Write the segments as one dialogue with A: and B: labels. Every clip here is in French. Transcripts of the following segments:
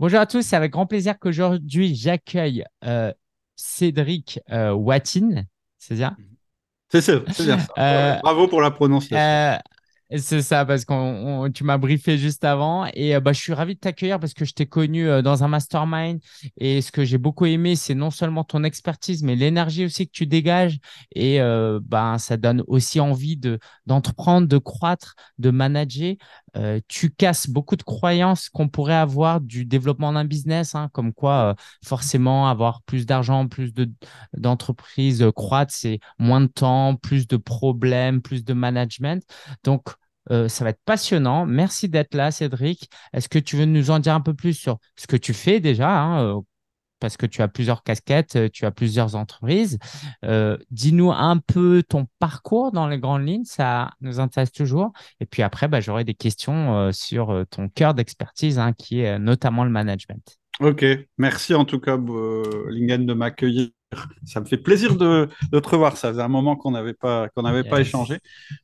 A: Bonjour à tous, c'est avec grand plaisir qu'aujourd'hui j'accueille euh, Cédric euh, mhm. c'est ça C'est ça, c'est euh,
B: ça. Bravo pour la prononciation.
A: Euh, c'est ça, parce que tu m'as briefé juste avant. Et bah, je suis ravi de t'accueillir parce que je t'ai connu dans un mastermind. Et ce que j'ai beaucoup aimé, c'est non seulement ton expertise, mais l'énergie aussi que tu dégages. Et bah, ça donne aussi envie de, d'entreprendre, de croître, de manager. Euh, tu casses beaucoup de croyances qu'on pourrait avoir du développement d'un business, hein, comme quoi euh, forcément avoir plus d'argent, plus d'entreprises de, euh, croître, c'est moins de temps, plus de problèmes, plus de management. Donc, ça va être passionnant. Merci d'être là, Cédric. Est-ce que tu veux nous en dire un peu plus sur ce que tu fais déjà, hein, parce que tu as plusieurs casquettes, euh, tu as plusieurs entreprises. Euh, dis-nous un peu ton parcours dans les grandes lignes, ça nous intéresse toujours. Et puis après, bah, j'aurai des questions euh, sur ton cœur d'expertise, hein, qui est notamment le management.
B: Ok, merci en tout cas, Lingen, de m'accueillir. Ça me fait plaisir de, te revoir. Ça faisait un moment qu'on n'avait pas, qu'on n'avait pas échangé.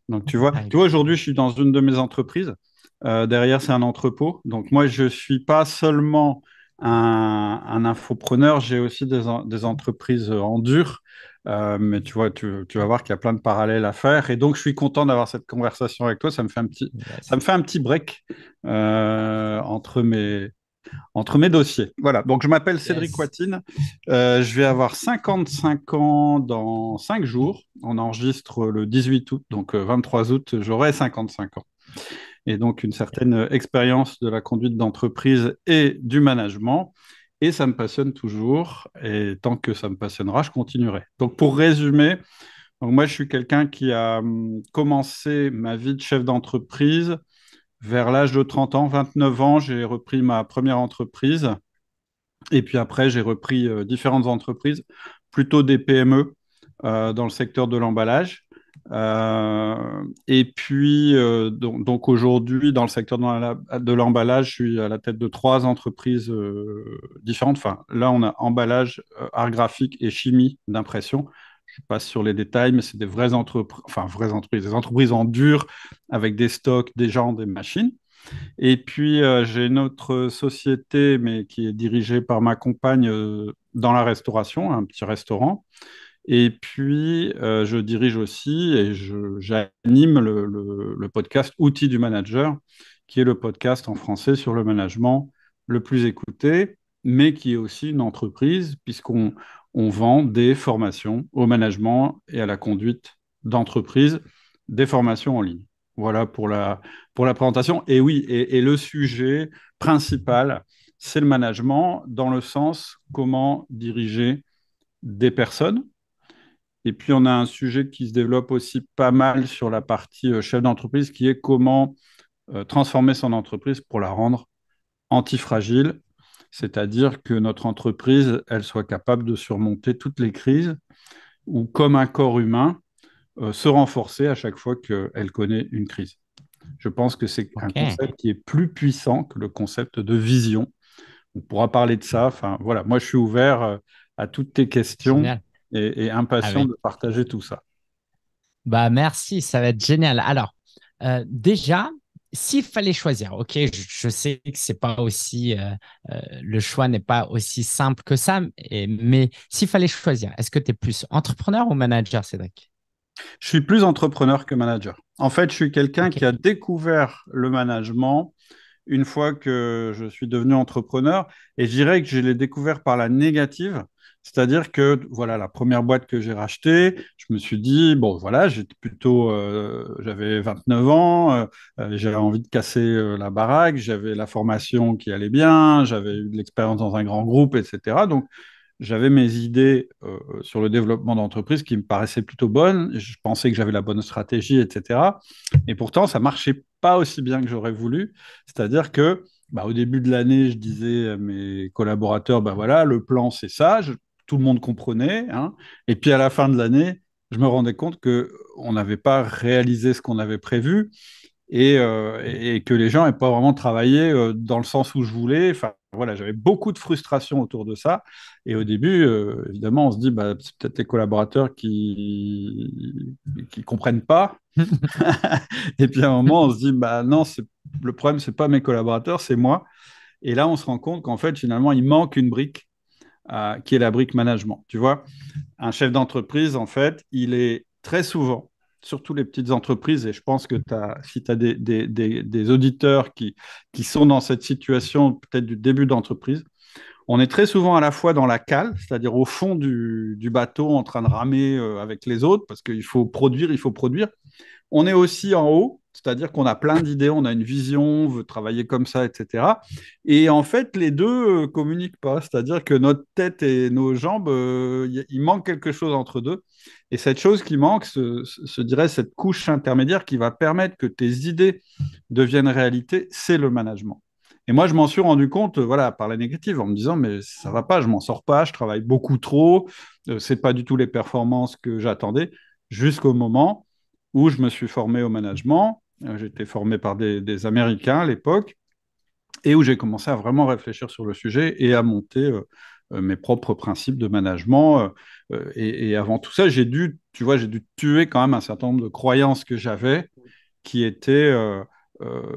B: Donc tu vois, tu vois aujourd'hui, je suis dans une de mes entreprises. derrière, c'est un entrepôt. Donc moi, je suis pas seulement un, infopreneur, j'ai aussi des, entreprises en dur. Euh, mais tu vois, tu, vas voir qu'il y a plein de parallèles à faire. Et donc, je suis content d'avoir cette conversation avec toi. Ça me fait un petit, ça me fait un petit break euh, entre mes, entre mes dossiers. Voilà, donc je m'appelle Cédric yes. Euh, je vais avoir 55 ans dans 5 jours. On enregistre le 18 août, donc 23 août, j'aurai 55 ans et donc une certaine expérience de la conduite d'entreprise et du management. Et ça me passionne toujours, et tant que ça me passionnera, je continuerai. Donc pour résumer, moi je suis quelqu'un qui a hum, commencé ma vie de chef d'entreprise vers l'âge de 30 ans, 29 ans, j'ai repris ma première entreprise. Et puis après, j'ai repris euh, différentes entreprises, plutôt des PME euh, dans le secteur de l'emballage. Euh, et puis, euh, donc, aujourd'hui, dans le secteur de l'emballage, je suis à la tête de trois entreprises euh, différentes. Enfin, là, on a emballage, art graphique et chimie d'impression. Je passe sur les détails, mais c'est des vraies entreprises, enfin, vraies entreprises, des entreprises en dur avec des stocks, des gens, des machines. Et puis, j'ai une autre société, mais qui est dirigée par ma compagne dans la restauration, un petit restaurant. Et puis, euh, je dirige aussi et j'anime le, podcast Outils du manager, qui est le podcast en français sur le management le plus écouté, mais qui est aussi une entreprise, puisqu'on vend des formations au management et à la conduite d'entreprise, des formations en ligne. Voilà pour la, pour la présentation. Et oui, et le sujet principal, c'est le management dans le sens comment diriger des personnes et puis, on a un sujet qui se développe aussi pas mal sur la partie euh, chef d'entreprise, qui est comment euh, transformer son entreprise pour la rendre antifragile, c'est-à-dire que notre entreprise, elle soit capable de surmonter toutes les crises ou comme un corps humain, euh, se renforcer à chaque fois qu'elle connaît une crise. Je pense que c'est un concept qui est plus puissant que le concept de vision. On pourra parler de ça. Enfin, voilà, moi, je suis ouvert à toutes tes questions et, impatient de partager tout ça.
A: Bah merci, ça va être génial. Alors euh, déjà, s'il fallait choisir, ok, je, sais que c'est pas aussi euh, euh, le choix n'est pas aussi simple que ça, mais, s'il fallait choisir, est-ce que tu es plus entrepreneur ou manager, Cédric
B: Je suis plus entrepreneur que manager. En fait, je suis quelqu'un qui a découvert le management une fois que je suis devenu entrepreneur, et je dirais que je l'ai découvert par la négative c'est-à-dire que voilà, la première boîte que j'ai rachetée, je me suis dit, bon voilà, j'étais plutôt, euh, j'avais 29 ans, euh, euh, j'avais envie de casser la baraque, j'avais la formation qui allait bien, j'avais eu de l'expérience dans un grand groupe, etc. Donc j'avais mes idées sur le développement d'entreprise qui me paraissaient plutôt bonnes, je pensais que j'avais la bonne stratégie, etc. Et pourtant, ça marchait pas aussi bien que j'aurais voulu. C'est-à-dire que bah, au début de l'année, je disais à mes collaborateurs, bah voilà, le plan c'est ça, tout le monde comprenait. Hein. Et puis à la fin de l'année, je me rendais compte qu'on n'avait pas réalisé ce qu'on avait prévu et, euh, que les gens n'avaient pas vraiment travaillé euh, dans le sens où je voulais. Enfin, voilà, j'avais beaucoup de frustration autour de ça. Et au début, euh, évidemment, on se dit, bah, c'est peut-être les collaborateurs qui ne comprennent pas. et puis à un moment, on se dit, bah, non, le problème, ce n'est pas mes collaborateurs, c'est moi. Et là, on se rend compte qu'en fait, finalement, il manque une brique qui est la brique management. Tu vois, un chef d'entreprise, en fait, il est très souvent, surtout les petites entreprises, et je pense que as, si tu as des, auditeurs qui, sont dans cette situation peut-être du début d'entreprise, on est très souvent à la fois dans la cale, c'est-à-dire au fond du, bateau en train de ramer euh, avec les autres, parce qu'il faut produire, il faut produire. On est aussi en haut, c'est-à-dire qu'on a plein d'idées, on a une vision, on veut travailler comme ça, etc. Et en fait, les deux ne euh, communiquent pas. C'est-à-dire que notre tête et nos jambes, euh, il manque quelque chose entre deux. Et cette chose qui manque, se, dirait cette couche intermédiaire qui va permettre que tes idées deviennent réalité, c'est le management. Et moi, je m'en suis rendu compte, euh, voilà, par la négative, en me disant, mais ça ne va pas, je m'en sors pas, je travaille beaucoup trop, c'est pas du tout les performances que j'attendais, jusqu'au moment où je me suis formé au management, euh, j'étais formé par des, Américains à l'époque et où j'ai commencé à vraiment réfléchir sur le sujet et à monter euh, euh, mes propres principes de management. et, avant tout ça, j'ai dû, tu vois, j'ai dû tuer quand même un certain nombre de croyances que j'avais qui étaient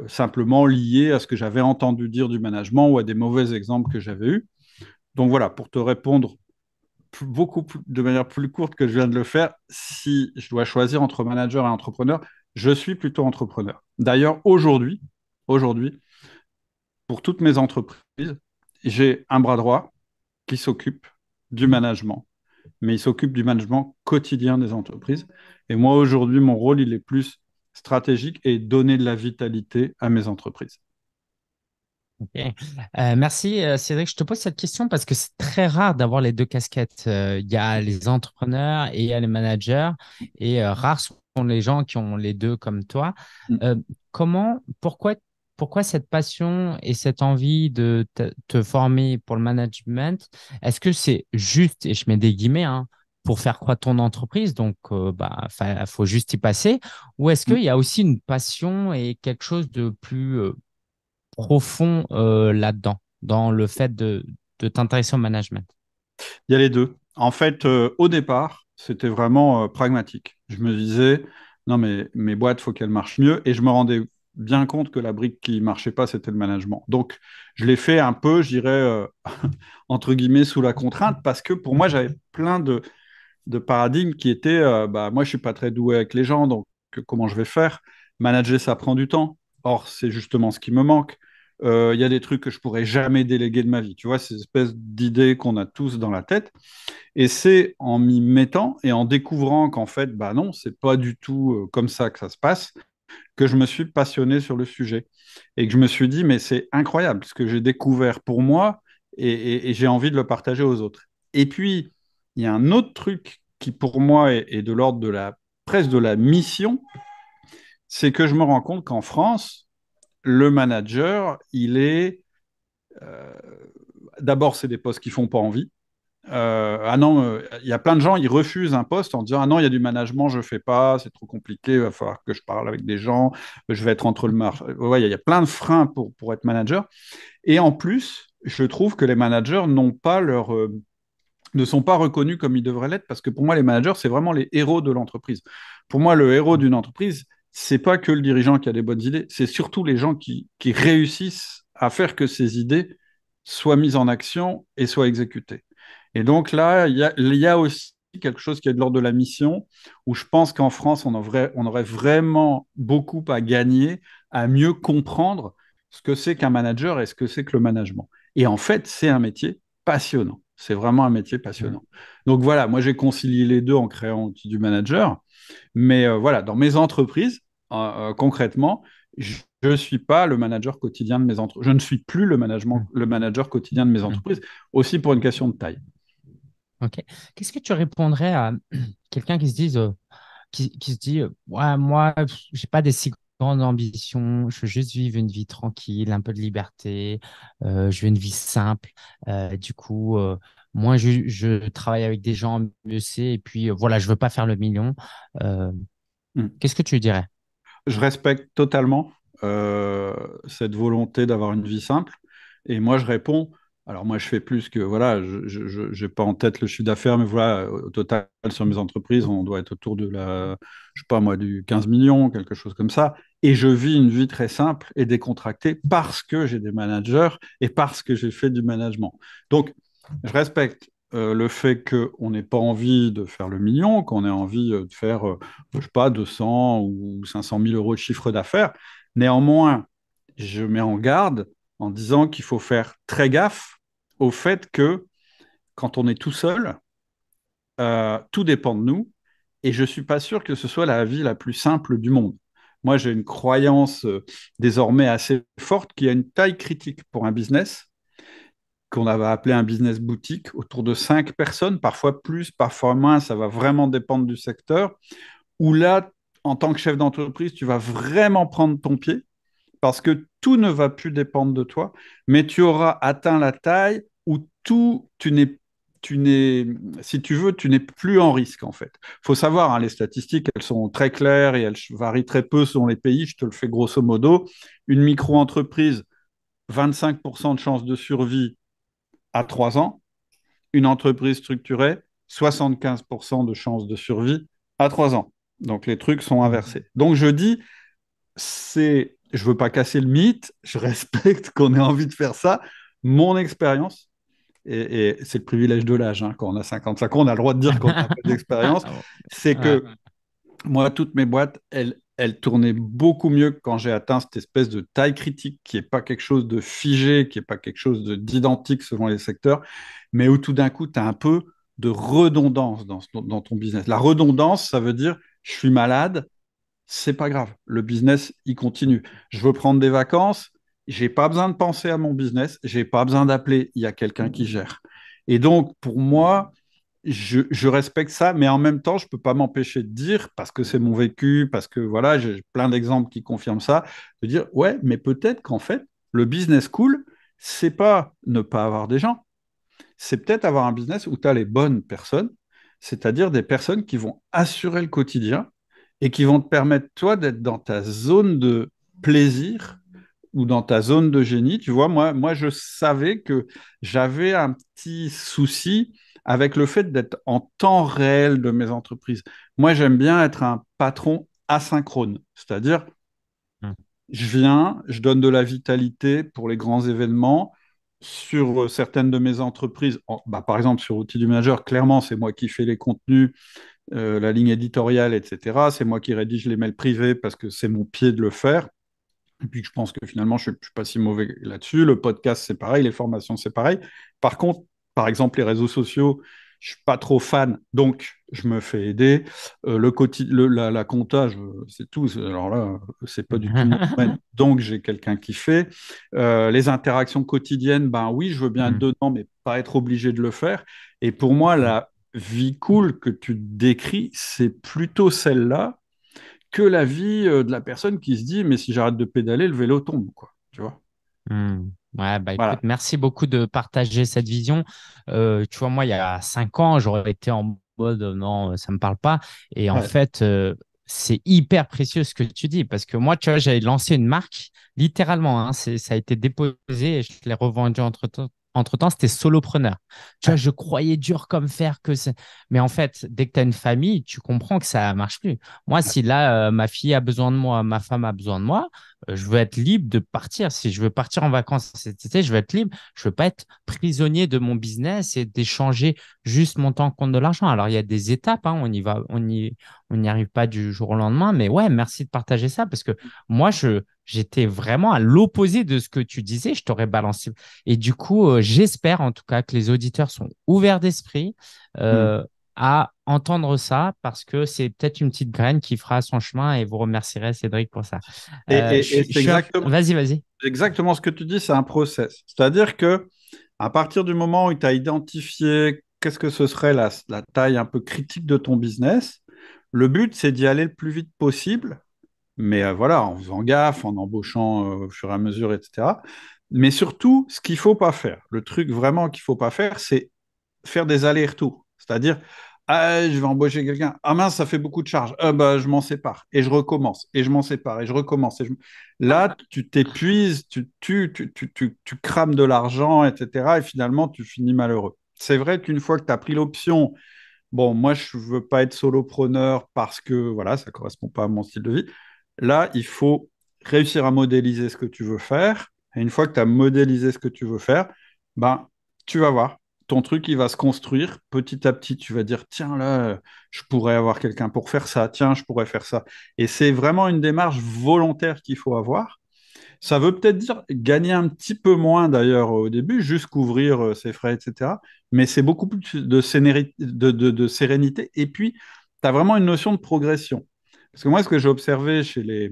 B: simplement liées à ce que j'avais entendu dire du management ou à des mauvais exemples que j'avais eus. Donc voilà, pour te répondre beaucoup de manière plus courte que je viens de le faire, si je dois choisir entre manager et entrepreneur, je suis plutôt entrepreneur. D'ailleurs, aujourd'hui, aujourd'hui, pour toutes mes entreprises, j'ai un bras droit qui s'occupe du management, mais il s'occupe du management quotidien des entreprises. Et moi, aujourd'hui, mon rôle, il est plus stratégique et donner de la vitalité à mes entreprises.
A: Euh, merci euh, Cédric. Je te pose cette question parce que c'est très rare d'avoir les deux casquettes. Euh, il y a les entrepreneurs et il y a les managers et rarement, sont les gens qui ont les deux comme toi. Mm. Euh, comment, pourquoi, pourquoi cette passion et cette envie de te, former pour le management Est-ce que c'est juste, et je mets des guillemets, hein, pour faire croître ton entreprise, donc il euh, bah, faut juste y passer, ou est-ce que mm. qu'il y a aussi une passion et quelque chose de plus euh, profond là-dedans, dans le fait de t'intéresser au management
B: Il y a les deux. En fait, au départ, c'était vraiment pragmatique. Je me disais, non, mais mes boîtes, faut qu'elles marchent mieux. Et je me rendais bien compte que la brique qui marchait pas, c'était le management. Donc, je l'ai fait un peu, je dirais, euh, entre guillemets, sous la contrainte, parce que pour moi, j'avais plein de, paradigmes qui étaient, euh, bah, moi, je suis pas très doué avec les gens, donc comment je vais faire Manager, ça prend du temps. Or, c'est justement ce qui me manque. Euh, il y a des trucs que je pourrais jamais déléguer de ma vie. Tu vois, ces espèces d'idées qu'on a tous dans la tête. Et c'est en m'y mettant et en découvrant qu'en fait, bah non, c'est pas du tout euh, comme ça que ça se passe, que je me suis passionné sur le sujet et que je me suis dit, mais c'est incroyable ce que j'ai découvert pour moi et, j'ai envie de le partager aux autres. Et puis, il y a un autre truc qui pour moi est de l'ordre de la presse de la mission, c'est que je me rends compte qu'en France, le manager, il est. Euh, d'abord, c'est des postes qui font pas envie. Euh, ah non, euh, il y a plein de gens, ils refusent un poste en disant Ah non, il y a du management, je fais pas, c'est trop compliqué, il va falloir que je parle avec des gens, je vais être entre le marché. Ouais, il y, a plein de freins pour, être manager. Et en plus, je trouve que les managers n'ont pas leur ne sont pas reconnus comme ils devraient l'être, parce que pour moi, les managers, c'est vraiment les héros de l'entreprise. Pour moi, le héros d'une entreprise, c'est pas que le dirigeant qui a des bonnes idées, c'est surtout les gens qui, réussissent à faire que ces idées soient mises en action et soient exécutées. Et donc là, il y, a, aussi quelque chose qui est de l'ordre de la mission, où je pense qu'en France, on aurait, on aurait vraiment beaucoup à gagner, à mieux comprendre ce que c'est qu'un manager et ce que c'est que le management. Et en fait, c'est un métier passionnant. C'est vraiment un métier passionnant. Donc voilà, moi j'ai concilié les deux en créant du manager. Mais euh, voilà, dans mes entreprises, euh, euh, concrètement, je ne suis pas le manager quotidien de mes entreprises. Je ne suis plus le, management, mm. le manager quotidien de mes mm. entreprises, aussi pour une question de taille.
A: Ok. Qu'est-ce que tu répondrais à quelqu'un qui se dit, euh, qui, qui, se dit, ouais, moi, j'ai pas des si grandes ambitions. Je veux juste vivre une vie tranquille, un peu de liberté. je veux une vie simple. du coup, moi, je, travaille avec des gens mieux c'est. Et puis, voilà, je ne veux pas faire le million. Mm. Qu'est-ce que tu dirais je respecte
B: totalement euh, cette volonté d'avoir une vie simple. Et moi, je réponds. Alors moi, je fais plus que voilà, je n'ai pas en tête le chiffre d'affaires, mais voilà, au total sur mes entreprises, on doit être autour de la, je sais pas moi, du 15 millions, quelque chose comme ça. Et je vis une vie très simple et décontractée parce que j'ai des managers et parce que j'ai fait du management. Donc, je respecte euh, le fait qu'on n'ait pas envie de faire le million, qu'on ait envie euh, de faire, euh, je sais pas, 200 ou 500 000 euros de chiffre d'affaires. Néanmoins, je mets en garde en disant qu'il faut faire très gaffe au fait que quand on est tout seul, tout dépend de nous. Et je ne suis pas sûr que ce soit la vie la plus simple du monde. Moi, j'ai une croyance désormais assez forte qui a une taille critique pour un business qu'on avait appelé un business boutique, autour de cinq personnes, parfois plus, parfois moins, ça va vraiment dépendre du secteur, où là, en tant que chef d'entreprise, tu vas vraiment prendre ton pied parce que tout ne va plus dépendre de toi, mais tu auras atteint la taille où tout, tu n'es tu n'es, si tu veux, tu n'es plus en risque en fait. Faut savoir, hein, les statistiques, elles sont très claires et elles varient très peu selon les pays. Je te le fais grosso modo. Une micro-entreprise, 25% de chances de survie à 3 ans, une entreprise structurée, 75% de chances de survie à trois ans. Donc les trucs sont inversés. Donc je dis, c'est, je veux pas casser le mythe, je respecte qu'on ait envie de faire ça. Mon expérience, et, c'est le privilège de l'âge, hein, quand on a 55 ans, on a le droit de dire qu'on a pas d'expérience, ah c'est ah que moi, toutes mes boîtes, elles, elle tournait beaucoup mieux quand j'ai atteint cette espèce de taille critique qui n'est pas quelque chose de figé, qui n'est pas quelque chose d'identique selon les secteurs, mais où tout d'un coup, tu as un peu de redondance dans, ton business. La redondance, ça veut dire je suis malade, c'est pas grave, le business, il continue. Je veux prendre des vacances, j'ai pas besoin de penser à mon business, j'ai pas besoin d'appeler, il y a quelqu'un qui gère. Et donc, pour moi, je, respecte ça, mais en même temps, je ne peux pas m'empêcher de dire, parce que c'est mon vécu, parce que voilà, j'ai plein d'exemples qui confirment ça, de dire ouais, mais peut-être qu'en fait, le business cool, c'est pas ne pas avoir des gens, c'est peut-être avoir un business où tu as les bonnes personnes, c'est-à-dire des personnes qui vont assurer le quotidien et qui vont te permettre, toi, d'être dans ta zone de plaisir ou dans ta zone de génie. Tu vois, moi je savais que j'avais un petit souci avec le fait d'être en temps réel de mes entreprises. Moi, j'aime bien être un patron asynchrone, c'est-à-dire hmm. je viens, je donne de la vitalité pour les grands événements sur euh, certaines de mes entreprises. Bah, par exemple, sur Outils du Manager, clairement, c'est moi qui fais les contenus, euh, la ligne éditoriale, etc. C'est moi qui rédige les mails privés parce que c'est mon pied de le faire. Et puis je pense que finalement, je ne suis pas si mauvais là-dessus. Le podcast, c'est pareil, les formations, c'est pareil. Par contre, par exemple, les réseaux sociaux, je suis pas trop fan, donc je me fais aider. Euh, le, le la, la comptage, c'est tout. Alors là, c'est pas du tout Donc j'ai quelqu'un qui fait. Euh, les interactions quotidiennes, ben oui, je veux bien être mm. dedans, mais pas être obligé de le faire. Et pour moi, la vie cool que tu décris, c'est plutôt celle-là que la vie euh, de la personne qui se dit, mais si j'arrête de pédaler, le vélo tombe, quoi.
A: Tu vois. Mm. Bah, merci beaucoup de partager cette vision. Euh, tu vois, moi, il y a cinq ans, j'aurais été en mode euh, non, euh, ça me parle pas. Et en fait, c'est hyper précieux ce que tu dis parce que moi, tu vois, j'avais lancé une marque littéralement. Hein, ça a été déposé et je l'ai revendu entre temps. Entre temps, c'était solopreneur. Tu vois, je croyais dur comme fer que c'est. Mais en fait, dès que tu as une famille, tu comprends que ça marche plus. Moi, si là, ma fille a besoin de moi, ma femme a besoin de moi, je veux être libre de partir. Si je veux partir en vacances cet été, je veux être libre. Je veux pas être prisonnier de mon business et d'échanger juste mon temps contre de l'argent. Alors, il y a des étapes, hein. on y va, on y, on n'y arrive pas du jour au lendemain, mais ouais, merci de partager ça parce que moi, je, j'étais vraiment à l'opposé de ce que tu disais, je t'aurais balancé. Et du coup, euh, j'espère en tout cas que les auditeurs sont ouverts d'esprit, euh, mmh à entendre ça parce que c'est peut-être une petite graine qui fera son chemin et vous remercierez Cédric pour ça. Euh, vas-y, vas-y.
B: Exactement ce que tu dis, c'est un process. C'est-à-dire que à partir du moment où tu as identifié qu'est-ce que ce serait la, la taille un peu critique de ton business, le but c'est d'y aller le plus vite possible, mais euh, voilà, en faisant gaffe, en embauchant euh, au fur et à mesure, etc. Mais surtout, ce qu'il faut pas faire, le truc vraiment qu'il faut pas faire, c'est faire des allers-retours. C'est-à-dire, ah, je vais embaucher quelqu'un. Ah mince, ça fait beaucoup de charges. Ah bah, je m'en sépare et je recommence et je m'en sépare et je recommence. Et Là, tu t'épuises, tu, tu, tu, crames de l'argent, etc. Et finalement, tu finis malheureux. C'est vrai qu'une fois que tu as pris l'option, bon, moi, je ne veux pas être solopreneur parce que voilà, ça ne correspond pas à mon style de vie. Là, il faut réussir à modéliser ce que tu veux faire. Et une fois que tu as modélisé ce que tu veux faire, ben, tu vas voir, ton truc, il va se construire petit à petit. Tu vas dire, tiens, là, je pourrais avoir quelqu'un pour faire ça, tiens, je pourrais faire ça. Et c'est vraiment une démarche volontaire qu'il faut avoir. Ça veut peut-être dire gagner un petit peu moins d'ailleurs au début, juste couvrir euh, ses frais, etc. Mais c'est beaucoup plus de, de, de sérénité. Et puis, tu as vraiment une notion de progression. Parce que moi, ce que j'ai observé chez les,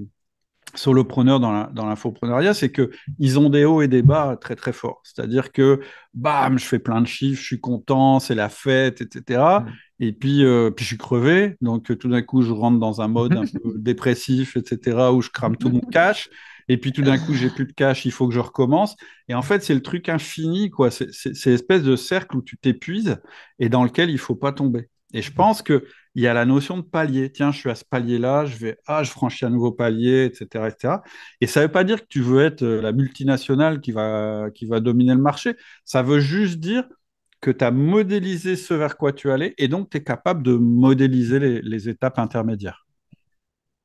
B: solopreneurs dans, l'infopreneuriat, c'est qu'ils ont des hauts et des bas très très forts. C'est-à-dire que, bam, je fais plein de chiffres, je suis content, c'est la fête, etc. Mm. Et puis, euh, puis je suis crevé, donc euh, tout d'un coup, je rentre dans un mode un peu dépressif, etc., où je crame tout mon cash. Et puis tout d'un coup, j'ai plus de cash, il faut que je recommence. Et en fait, c'est le truc infini, quoi. C'est, c'est, l'espèce de cercle où tu t'épuises et dans lequel il faut pas tomber. Et je pense que il y a la notion de palier. Tiens, je suis à ce palier-là, je vais, ah, je franchis un nouveau palier, etc. etc. Et ça ne veut pas dire que tu veux être euh, la multinationale qui va, qui va dominer le marché. Ça veut juste dire que tu as modélisé ce vers quoi tu allais et donc tu es capable de modéliser les, étapes intermédiaires.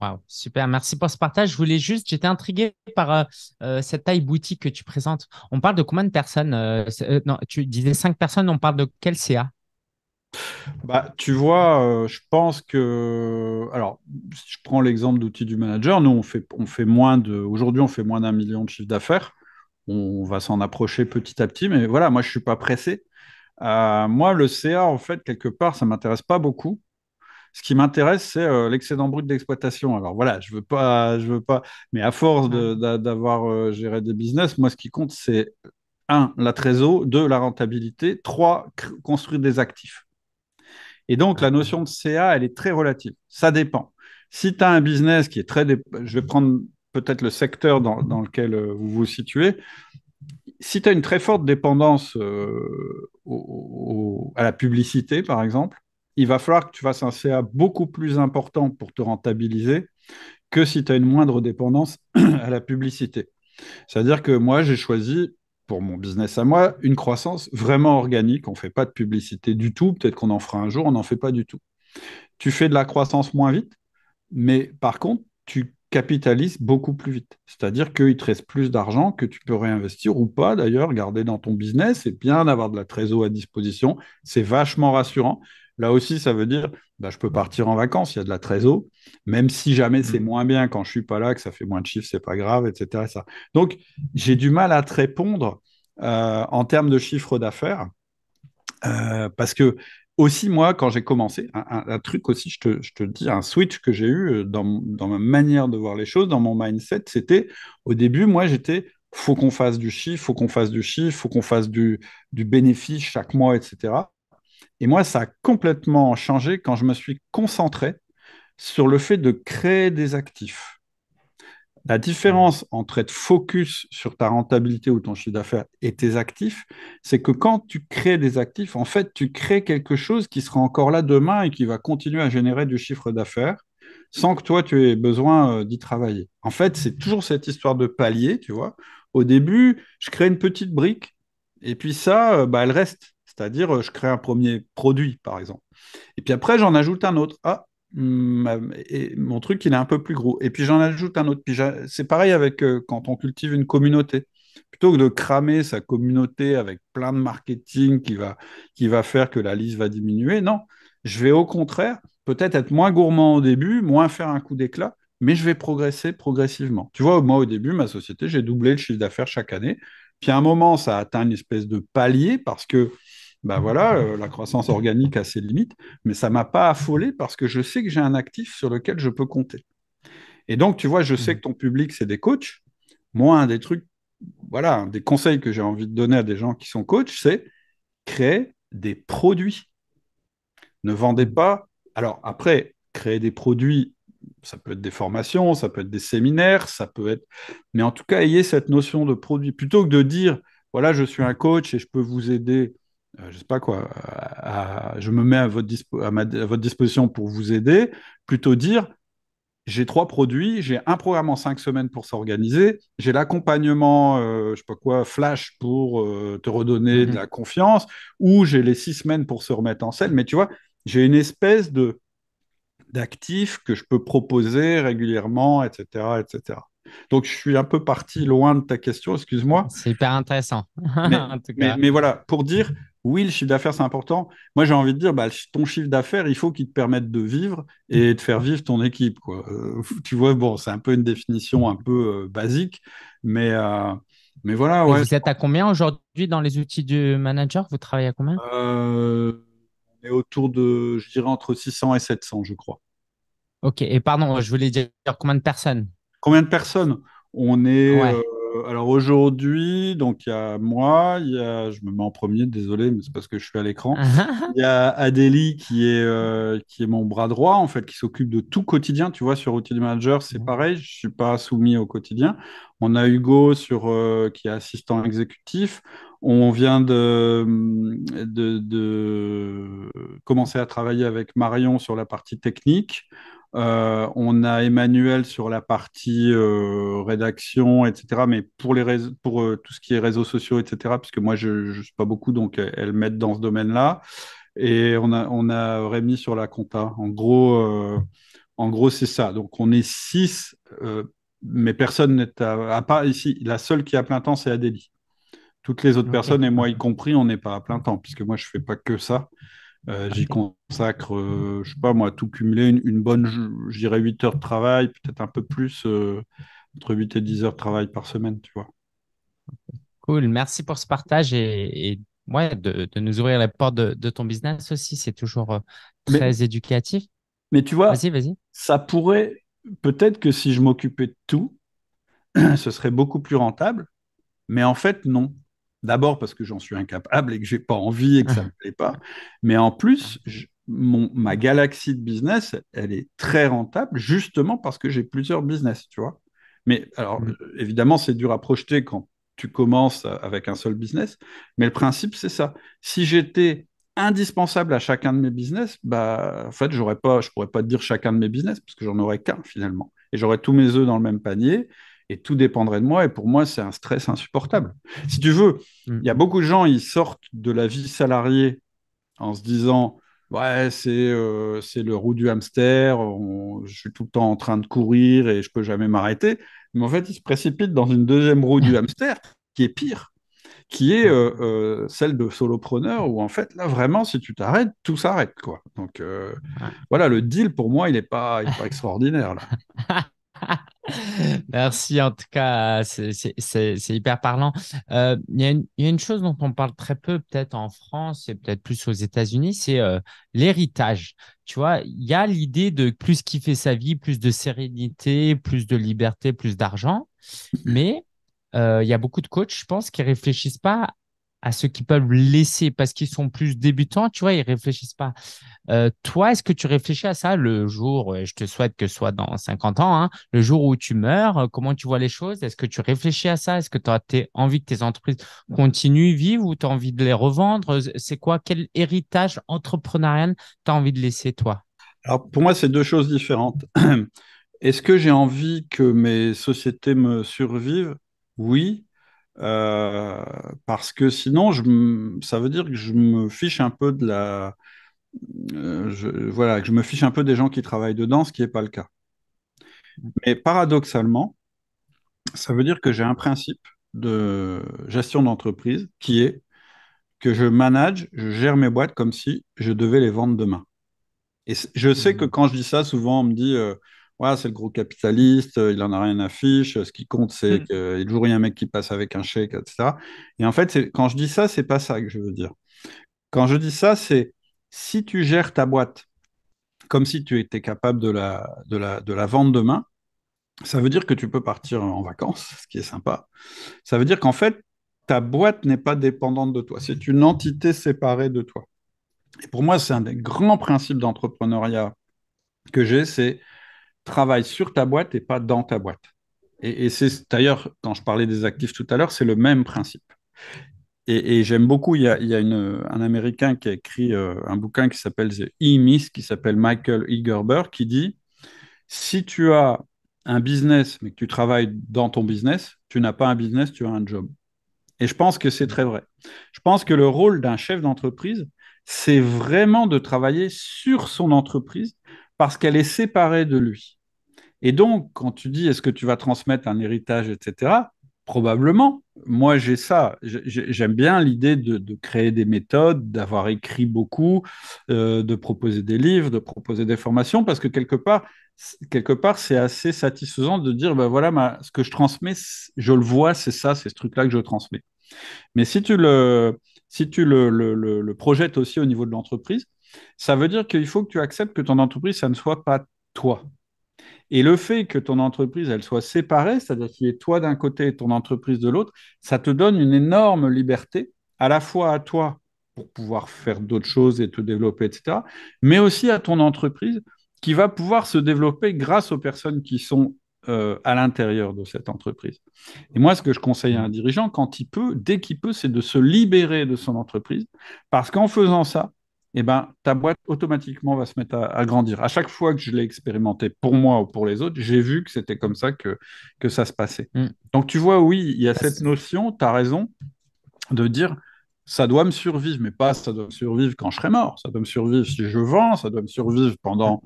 A: Waouh, super, merci pour ce partage. Je voulais juste, j'étais intrigué par euh, euh, cette taille boutique que tu présentes. On parle de combien de personnes Non, tu disais cinq personnes, on parle de quel CA
B: bah, tu vois, euh, je pense que. Alors, si je prends l'exemple d'outils du manager, nous, on fait, on fait moins de. Aujourd'hui, on fait moins d'un million de chiffre d'affaires. On va s'en approcher petit à petit, mais voilà, moi, je ne suis pas pressé. Euh, moi, le CA, en fait, quelque part, ça ne m'intéresse pas beaucoup. Ce qui m'intéresse, c'est euh, l'excédent brut d'exploitation. Alors voilà, je veux pas, je veux pas, mais à force d'avoir géré des business, moi, ce qui compte, c'est un, la trésor, deux, la rentabilité, trois, construire des actifs. Et donc, la notion de CA, elle est très relative. Ça dépend. Si tu as un business qui est très... Je vais prendre peut-être le secteur dans, lequel euh, vous vous situez. Si tu as une très forte dépendance euh, à la publicité, par exemple, il va falloir que tu fasses un CA beaucoup plus important pour te rentabiliser que si tu as une moindre dépendance à la publicité. C'est-à-dire que moi, j'ai choisi pour mon business à moi, une croissance vraiment organique. On ne fait pas de publicité du tout. Peut-être qu'on en fera un jour, on n'en fait pas du tout. Tu fais de la croissance moins vite, mais par contre, tu capitalises beaucoup plus vite. C'est-à-dire qu'il te reste plus d'argent que tu peux réinvestir ou pas, d'ailleurs, garder dans ton business. C'est bien avoir de la trésorerie à disposition. C'est vachement rassurant. Là aussi, ça veut dire bah, je peux partir en vacances, il y a de la trésor, même si jamais c'est mm. moins bien quand je suis pas là, que ça fait moins de chiffres, c'est pas grave, etc. Donc, j'ai du mal à te répondre euh, en termes de chiffre d'affaires, euh, parce que aussi, moi, quand j'ai commencé, un, truc aussi, je te, dis, un switch que j'ai eu euh, dans, ma manière de voir les choses, dans mon mindset, c'était au début, moi, j'étais faut qu'on fasse du chiffre, faut qu'on fasse du chiffre, faut qu'on fasse du bénéfice chaque mois, etc. Et moi, ça a complètement changé quand je me suis concentré sur le fait de créer des actifs. La différence entre être focus sur ta rentabilité ou ton chiffre d'affaires et tes actifs, c'est que quand tu crées des actifs, en fait, tu crées quelque chose qui sera encore là demain et qui va continuer à générer du chiffre d'affaires sans que toi, tu aies besoin euh, d'y travailler. En fait, c'est toujours cette histoire de palier, tu vois. Au début, je crée une petite brique et puis ça, euh, bah, elle reste. C'est-à-dire, euh, je crée un premier produit, par exemple. Et puis après, j'en ajoute un autre. Ah, hmm, mon truc, il est un peu plus gros. Et puis j'en ajoute un autre. c'est pareil avec euh, quand on cultive une communauté. Plutôt que de cramer sa communauté avec plein de marketing qui va, qui va faire que la liste va diminuer, non. Je vais au contraire peut-être être moins gourmand au début, moins faire un coup d'éclat, mais je vais progresser progressivement. Tu vois, moi au début, ma société, j'ai doublé le chiffre d'affaires chaque année. Puis à un moment, ça a atteint une espèce de palier parce que ben voilà, euh, la croissance organique a ses limites, mais ça ne m'a pas affolé parce que je sais que j'ai un actif sur lequel je peux compter. Et donc, tu vois, je sais hmm. que ton public, c'est des coachs. Moi, un des trucs, voilà, un des conseils que j'ai envie de donner à des gens qui sont coachs, c'est créer des produits. Ne vendez pas. Alors, après, créer des produits, ça peut être des formations, ça peut être des séminaires, ça peut être. Mais en tout cas, ayez cette notion de produit. Plutôt que de dire, voilà, je suis un coach et je peux vous aider je euh, je sais pas quoi, je me mets à votre, à, votre disposition pour vous aider, plutôt dire j'ai trois produits, j'ai un programme en cinq semaines pour s'organiser, j'ai l'accompagnement, euh, je sais pas quoi, flash pour euh, te redonner de mhm. la confiance, ou j'ai les six semaines pour se remettre en scène. Mais tu vois, j'ai une espèce de d'actifs que je peux proposer régulièrement, etc., etc. Donc, je suis un peu parti loin de ta question, excuse-moi. C'est
A: hyper intéressant. mais, mais, voilà,
B: pour dire, oui, le chiffre d'affaires, c'est important. Moi, j'ai envie de dire, bah, ton chiffre d'affaires, il faut qu'il te permette de vivre et de faire vivre ton équipe. Quoi. Euh, tu vois, bon, c'est un peu une définition un peu euh, basique, mais, euh, mais voilà. vous
A: êtes à combien aujourd'hui dans les outils du manager Vous travaillez à combien
B: On est autour de, je dirais, entre 600 et 700, je crois.
A: Ok, et pardon, je voulais dire combien de personnes Combien de personnes
B: On est. Euh, alors aujourd'hui, donc il y a moi, il y a, je me mets en premier, désolé, mais c'est parce que je suis à l'écran. Ah. Il y a Adélie euh, qui est, mon bras droit, en fait, qui s'occupe de tout quotidien. Tu vois, sur Outil Manager, c'est pareil, je ne suis pas soumis au quotidien. On a Hugo euh, qui est assistant exécutif. On vient de, commencer à travailler avec Marion sur la partie technique. Euh, on a Emmanuel sur la partie euh, rédaction, etc. Mais pour, euh, tout ce qui est réseaux sociaux, etc., puisque moi, je ne suis pas beaucoup, donc elle mettent dans ce domaine-là. Et on a, Rémi sur la compta. En gros, c'est ça. Donc, on est six, mais personne n'est à, part ici. La seule qui est à plein temps, c'est Adélie. Toutes les autres personnes, et moi y compris, on n'est pas à plein temps, puisque moi, je ne fais pas que ça. Euh, ah, j'y consacre, je euh, je sais pas moi, tout cumulé, une, bonne, je dirais 8 heures de travail, peut-être un peu plus, euh, entre 8 et 10
A: heures de travail par semaine, tu vois. Cool, merci pour ce partage et, ouais, de, nous ouvrir les portes de, ton business aussi, c'est toujours très éducatif. Mais tu vois, vas -y, vas -y. ça pourrait, peut-être que si je m'occupais de tout,
B: ce serait beaucoup plus rentable, mais en fait, non. D'abord parce que j'en suis incapable et que j'ai pas envie et que ça me plaît pas. Mais en plus, ma galaxie de business, elle est très rentable justement parce que j'ai plusieurs business, tu vois. Mais alors, mm. euh, évidemment, c'est dur à projeter quand tu commences avec un seul business. Mais le principe, c'est ça. Si j'étais indispensable à chacun de mes business, bah, en fait, j'aurais pas, je pourrais pas dire chacun de mes business parce que j'en aurais qu'un finalement. Et j'aurais tous mes œufs dans le même panier et tout dépendrait de moi. Et pour moi, c'est un stress insupportable. Si tu veux, mm. il y a beaucoup de gens, ils sortent de la vie salariée en se disant Ouais, c'est euh, c'est le roue du hamster, je suis tout le temps en train de courir et je peux jamais m'arrêter. Mais en fait, ils se précipitent dans une deuxième roue du hamster qui est pire, qui est mm. euh, euh, celle de solopreneur où en fait, là vraiment, si tu t'arrêtes, tout s'arrête. quoi. Donc voilà, le deal
A: pour moi, il n'est pas, pas extraordinaire. Là. Merci en tout cas, c'est hyper parlant. Euh, il y, a une chose dont on parle très peu peut-être en France et peut-être plus aux États-Unis, c'est euh, l'héritage. Tu vois, il y a l'idée de plus qui fait sa vie, plus de sérénité, plus de liberté, plus d'argent, mm-hmm. mais euh, il y a beaucoup de coachs, je pense, qui ne réfléchissent pas à ceux qui peuvent laisser parce qu'ils sont plus débutants, tu vois, ils réfléchissent pas. Euh, toi, est-ce que tu réfléchis à ça le jour, euh, je te souhaite que ce soit dans 50 ans, hein, le jour où tu meurs, euh, comment tu vois les choses Est-ce que tu réfléchis à ça Est-ce que tu as envie que tes entreprises continuent, vivent ou tu as envie de les revendre C'est quoi Quel héritage entrepreneurial tu as envie de laisser, toi Alors, pour
B: moi, c'est deux choses différentes. Est-ce que j'ai envie que mes sociétés me survivent Oui, euh, parce que sinon, je ça veut dire que je me fiche un peu de la, euh, voilà, je me fiche un peu des gens qui travaillent dedans, ce qui n'est pas le cas. Mais paradoxalement, ça veut dire que j'ai un principe de gestion d'entreprise qui est que je manage, je gère mes boîtes comme si je devais les vendre demain. Et je sais que mmh. quand je dis ça, souvent on me dit euh, ouais, c'est le gros capitaliste, euh, il en a rien à fiche, ce qui compte, c'est hmm. qu'il il y a un mec qui passe avec un chèque, etc. Et en fait, quand je dis ça, c'est pas ça que je veux dire. Quand je dis ça, c'est si tu gères ta boîte comme si tu étais capable de la, de la, de la vendre demain, ça veut dire que tu peux partir en vacances, ce qui est sympa. Ça veut dire qu'en fait, ta boîte n'est pas dépendante de toi. C'est une entité séparée de toi. Et pour moi, c'est un des grands principes d'entrepreneuriat que j'ai, c'est travaille sur ta boîte et pas dans ta boîte. Et, c'est d'ailleurs, quand je parlais des actifs tout à l'heure, c'est le même principe. Et, j'aime beaucoup, il y a, il y un Américain qui a écrit euh, un bouquin qui s'appelle The e qui s'appelle Michael Egerber, qui dit, si tu as un business, mais que tu travailles dans ton business, tu n'as pas un business, tu as un job. Et je pense que c'est très vrai. Je pense que le rôle d'un chef d'entreprise, c'est vraiment de travailler sur son entreprise parce qu'elle est séparée de lui. Et donc, quand tu dis est-ce que tu vas transmettre un héritage, etc., probablement. Moi, j'ai ça. J'aime bien l'idée de, créer des méthodes, d'avoir écrit beaucoup, euh, de proposer des livres, de proposer des formations, parce que quelque part, quelque part, c'est assez satisfaisant de dire, ben voilà, ce que je transmets, je le vois, c'est ça, c'est ce truc-là que je transmets. Mais si tu le, si tu le, le, projettes aussi au niveau de l'entreprise, ça veut dire qu'il faut que tu acceptes que ton entreprise, ça ne soit pas toi. Et le fait que ton entreprise, elle soit séparée, c'est-à-dire qu'il y ait toi d'un côté et ton entreprise de l'autre, ça te donne une énorme liberté, à la fois à toi pour pouvoir faire d'autres choses et te développer, etc., mais aussi à ton entreprise qui va pouvoir se développer grâce aux personnes qui sont euh, à l'intérieur de cette entreprise. Et moi, ce que je conseille à un mmh. dirigeant, quand il peut, dès qu'il peut, c'est de se libérer de son entreprise, parce qu'en faisant ça, eh ben, ta boîte automatiquement va se mettre à, grandir. À chaque fois que je l'ai expérimenté pour moi ou pour les autres, j'ai vu que c'était comme ça que, que ça se passait. Mmh. Donc tu vois, oui, il y a cette notion, tu as raison, de dire, ça doit me survivre, mais pas ça doit me survivre quand je serai mort, ça doit me survivre si je vends, ça doit me survivre pendant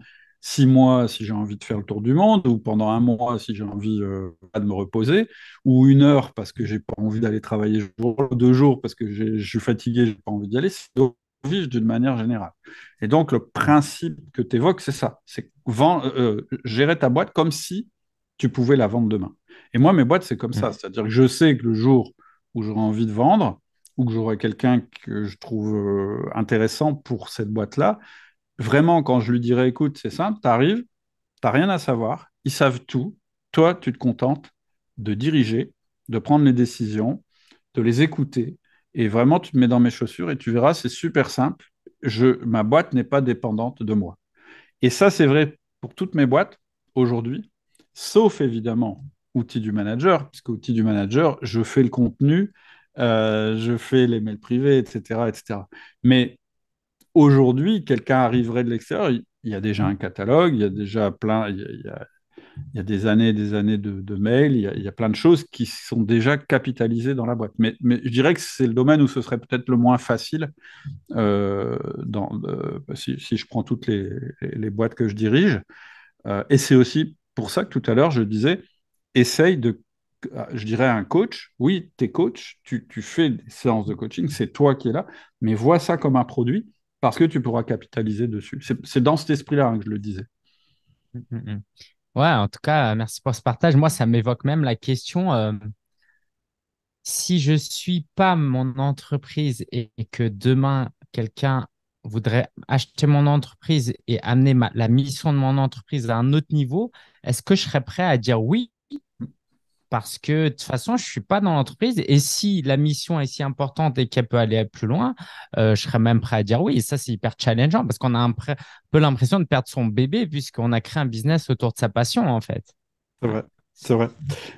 B: six mois si j'ai envie de faire le tour du monde, ou pendant un mois si j'ai envie euh, de me reposer, ou une heure parce que j'ai pas envie d'aller travailler jour, deux jours parce que je suis fatigué, j'ai pas envie d'y aller. C'est d'une manière générale. Et donc le principe que tu évoques, c'est ça, c'est euh, euh, gérer ta boîte comme si tu pouvais la vendre demain. Et moi, mes boîtes, c'est comme ça, mmh. c'est-à-dire que je sais que le jour où j'aurai envie de vendre, ou que j'aurai quelqu'un que je trouve intéressant pour cette boîte-là, vraiment, quand je lui dirais, écoute, c'est simple, tu arrives, tu n'as rien à savoir, ils savent tout, toi, tu te contentes de diriger, de prendre les décisions, de les écouter, et vraiment, tu te mets dans mes chaussures et tu verras, c'est super simple, je, ma boîte n'est pas dépendante de moi. Et ça, c'est vrai pour toutes mes boîtes aujourd'hui, sauf évidemment outils du manager, puisque outil du manager, je fais le contenu, euh, je fais les mails privés, etc., etc. Mais Aujourd'hui, quelqu'un arriverait de l'extérieur, il, y a déjà un catalogue, il y a déjà plein, il y a, des années et des années de, mails, il, y, a, plein de choses qui sont déjà capitalisées dans la boîte. Mais, je dirais que c'est le domaine où ce serait peut-être le moins facile, euh, dans, euh, si, je prends toutes les, boîtes que je dirige. Euh, et c'est aussi pour ça que tout à l'heure, je disais, essaye de, je dirais un coach, oui, tu es coach, tu, tu fais des séances de coaching, c'est toi qui es là, mais vois ça comme un produit parce que tu pourras capitaliser dessus. C'est dans cet esprit-là hein, que je le disais.
A: Mm, mm, mm. Ouais, en tout cas, merci pour ce partage. Moi, ça m'évoque même la question euh, si je ne suis pas mon entreprise et, que demain, quelqu'un voudrait acheter mon entreprise et amener la mission de mon entreprise à un autre niveau, est-ce que je serais prêt à dire oui parce que de toute façon, je ne suis pas dans l'entreprise. Et si la mission est si importante et qu'elle peut aller plus loin, euh, je serais même prêt à dire oui. Et ça, c'est hyper challengeant parce qu'on a un, peu l'impression de perdre son bébé puisqu'on a créé un business autour de sa passion, en fait.
B: C'est vrai. C'est vrai.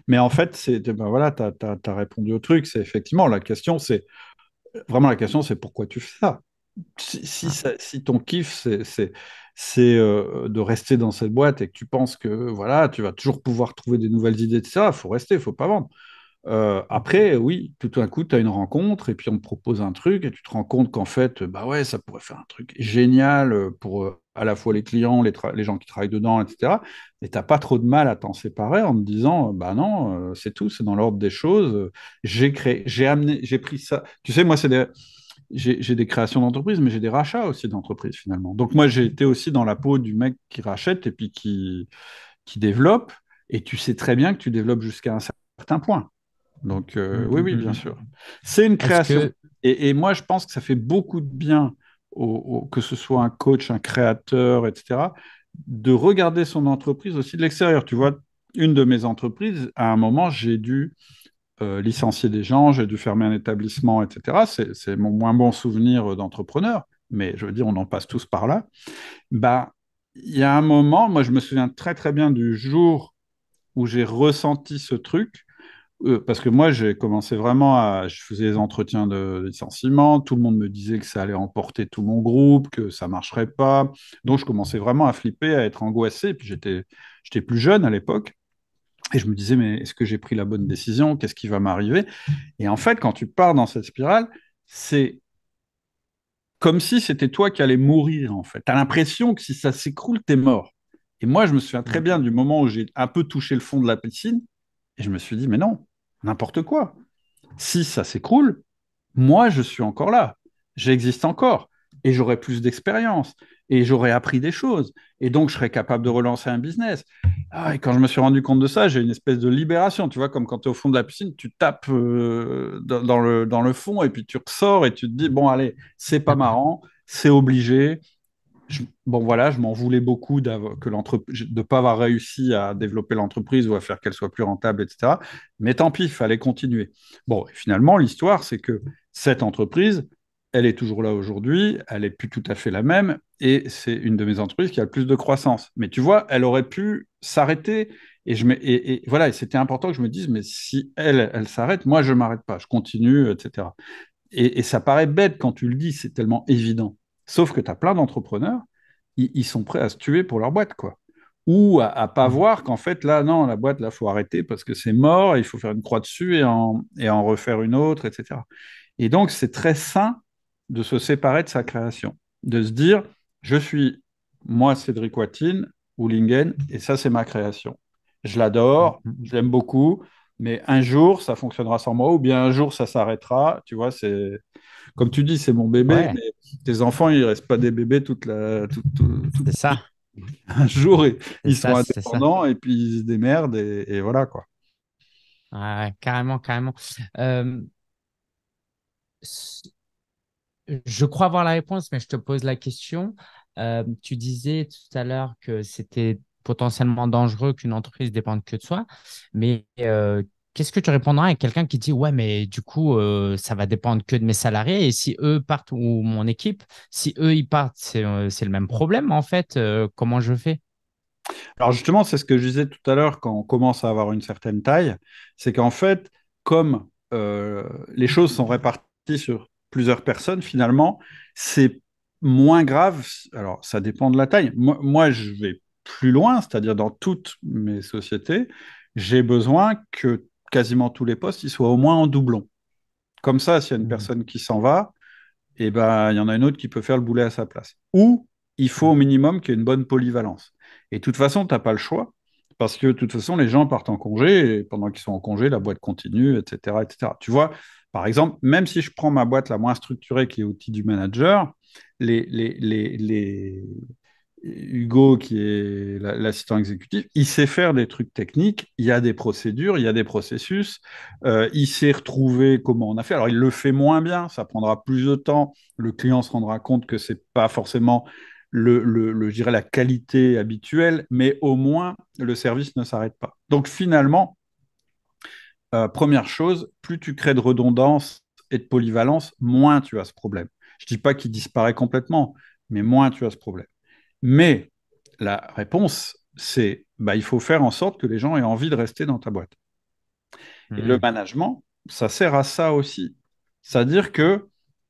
B: Mais en fait, c'est ben voilà, tu as, répondu au truc. C'est effectivement la question, c'est vraiment la question, c'est pourquoi tu fais ça si, ah. si, ton kiff, c'est euh, de rester dans cette boîte et que tu penses que voilà, tu vas toujours pouvoir trouver des nouvelles idées, etc., il faut rester, il ne faut pas vendre. Euh, après, oui, tout d'un coup, tu as une rencontre et puis on te propose un truc et tu te rends compte qu'en fait, bah ouais, ça pourrait faire un truc génial euh, pour à la fois les clients, les, gens qui travaillent dedans, etc. Et tu n'as pas trop de mal à t'en séparer en te disant, bah non, c'est tout, c'est dans l'ordre des choses. J'ai créé, j'ai amené, j'ai pris ça. Tu sais, moi, c'est des j'ai des créations d'entreprises, mais j'ai des rachats aussi d'entreprises finalement. Donc moi, j'ai été aussi dans la peau du mec qui rachète et puis qui, qui développe. Et tu sais très bien que tu développes jusqu'à un certain point. Donc euh, mmh, oui, oui, mmh, bien mmh. sûr. C'est une création. Et, moi, je pense que ça fait beaucoup de bien, que ce soit un coach, un créateur, etc., de regarder son entreprise aussi de l'extérieur. Tu vois, une de mes entreprises, à un moment, j'ai dû euh, licencier des gens, j'ai dû fermer un établissement, etc. C'est mon moins bon souvenir euh, d'entrepreneur, mais je veux dire, on en passe tous par là. Bah, il y a un moment, moi, je me souviens très très bien du jour où j'ai ressenti ce truc. Euh, parce que moi, j'ai commencé vraiment à. Je faisais des entretiens de licenciement, tout le monde me disait que ça allait emporter tout mon groupe, que ça marcherait pas. Donc, je commençais vraiment à flipper, à être angoissé. Puis, j'étais plus jeune à l'époque. Et je me disais, mais est-ce que j'ai pris la bonne décision Qu'est-ce qui va m'arriver Et en fait, quand tu pars dans cette spirale, c'est comme si c'était toi qui allais mourir, en fait. Tu as l'impression que si ça s'écroule, tu es mort. Et moi, je me souviens très mm. bien du moment où j'ai un peu touché le fond de la piscine, et je me suis dit, mais non, n'importe quoi. Si ça s'écroule, moi, je suis encore là. J'existe encore. Et j'aurai plus d'expérience et j'aurais appris des choses. Et donc, je serais capable de relancer un business. Ah, et quand je me suis rendu compte de ça, j'ai une espèce de libération, tu vois, comme quand tu es au fond de la piscine, tu tapes euh, dans, le, dans le fond et puis tu ressors et tu te dis, bon, allez, c'est pas marrant, c'est obligé. bon, voilà, je m'en voulais beaucoup que de ne pas avoir réussi à développer l'entreprise ou à faire qu'elle soit plus rentable, etc. Mais tant pis, il fallait continuer. Bon, finalement, l'histoire, c'est que cette entreprise, elle est toujours là aujourd'hui, elle n'est plus tout à fait la même, et c'est une de mes entreprises qui a le plus de croissance. Mais tu vois, elle aurait pu s'arrêter, et, je et, et voilà, c'était important que je me dise, mais si elle, elle s'arrête, moi, je ne m'arrête pas, je continue, etc. Et, ça paraît bête quand tu le dis, c'est tellement évident. Sauf que tu as plein d'entrepreneurs, ils sont prêts à se tuer pour leur boîte, quoi. Ou à, ne pas mmh. voir qu'en fait, là, non, la boîte, là, faut arrêter parce que c'est mort, il faut faire une croix dessus et en, et en refaire une autre, etc. Et donc, c'est très sain de se séparer de sa création, de se dire je suis moi Cédric Watine ou Lingen et ça c'est ma création. Je l'adore, mhm. j'aime beaucoup, mais un jour ça fonctionnera sans moi ou bien un jour ça s'arrêtera. Tu vois, c'est comme tu dis, c'est mon bébé. Mais tes enfants, ils restent pas des bébés toute la. Toute, C'est ça. Un jour, ils, seront sont indépendants et puis ils se démerdent et, voilà quoi.
A: carrément, carrément. Euh, je crois avoir la réponse, mais je te pose la question. Euh, tu disais tout à l'heure que c'était potentiellement dangereux qu'une entreprise dépende que de soi, mais euh, qu'est-ce que tu répondras à quelqu'un qui dit ouais mais du coup euh, ça va dépendre que de mes salariés et si eux partent ou mon équipe, si eux ils partent c'est le même problème en fait. comment je fais
B: Alors justement c'est ce que je disais tout à l'heure quand on commence à avoir une certaine taille, c'est qu'en fait comme les choses sont réparties sur plusieurs personnes, finalement, c'est moins grave. Alors, ça dépend de la taille. Moi, je vais plus loin, c'est-à-dire dans toutes mes sociétés, j'ai besoin que quasiment tous les postes ils soient au moins en doublon. Comme ça, s'il y a une mmh. personne qui s'en va, et eh ben, il y en a une autre qui peut faire le boulet à sa place. Ou il faut au minimum qu'il y ait une bonne polyvalence. Et de toute façon, tu n'as pas le choix, parce que de toute façon, les gens partent en congé, et pendant qu'ils sont en congé, la boîte continue, etc. etc. Tu vois, par exemple, même si je prends ma boîte la moins structurée qui est outil du manager, les, Hugo, qui est l'assistant exécutif, il sait faire des trucs techniques, il y a des procédures, il y a des processus, euh, il sait retrouver comment on a fait. Alors, il le fait moins bien, ça prendra plus de temps, le client se rendra compte que ce c'est pas forcément le, le, la qualité habituelle, mais au moins, le service ne s'arrête pas. Donc, finalement, euh, première chose, plus tu crées de redondance et de polyvalence, moins tu as ce problème. Je ne dis pas qu'il disparaît complètement, mais moins tu as ce problème. Mais la réponse, c'est bah, il faut faire en sorte que les gens aient envie de rester dans ta boîte. Et le mmh. management, ça sert à ça aussi. C'est-à-dire que